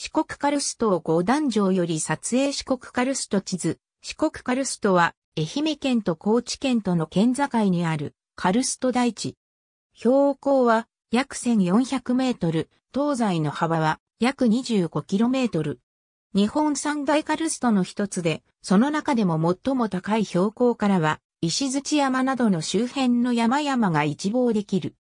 四国カルストを五段城より撮影四国カルスト地図。四国カルストは、愛媛県と高知県との県境にある、カルスト大地。標高は、約1400メートル、東西の幅は、約25キロメートル。日本三大カルストの一つで、その中でも最も高い標高からは、石槌山などの周辺の山々が一望できる。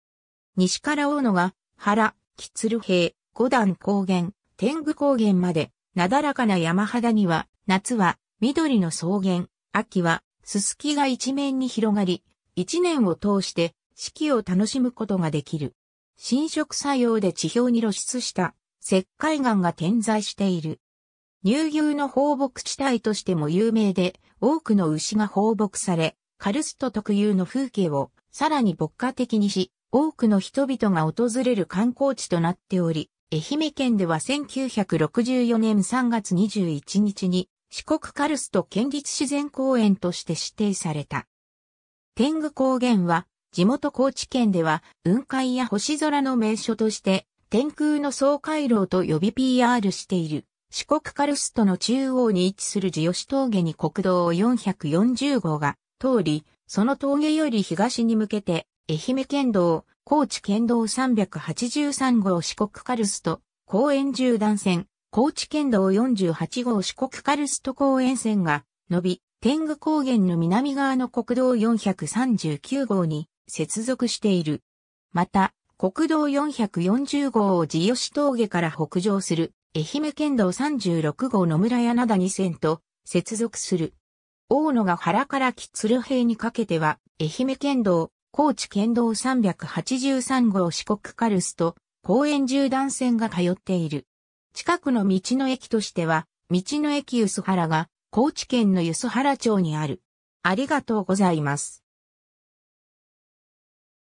西から大野が、原、吉鶴平、五段高原、天狗高原まで、なだらかな山肌には、夏は緑の草原、秋はすすきが一面に広がり、一年を通して四季を楽しむことができる。侵食作用で地表に露出した石灰岩が点在している。乳牛の放牧地帯としても有名で、多くの牛が放牧され、カルスト特有の風景をさらに牧歌的にし、多くの人々が訪れる観光地となっており、愛媛県では1964年3月21日に四国カルスト県立自然公園として指定された。天狗高原は地元高知県では雲海や星空の名所として天空の総回廊と呼び PR している四国カルストの中央に位置する地吉峠に国道440号が通り、その峠より東に向けて愛媛県道高知県道383号四国カルスト、公園縦断線、高知県道48号四国カルスト公園線が、伸び、天狗高原の南側の国道439号に接続している。また、国道440号を地吉峠から北上する愛媛県道36号野村柳2線と接続する。大野が原から木鶴平にかけては愛媛県道高知県道383号四国カルスと公園縦断線が通っている。近くの道の駅としては、道の駅梼原が高知県の梼原町にある。ありがとうございます。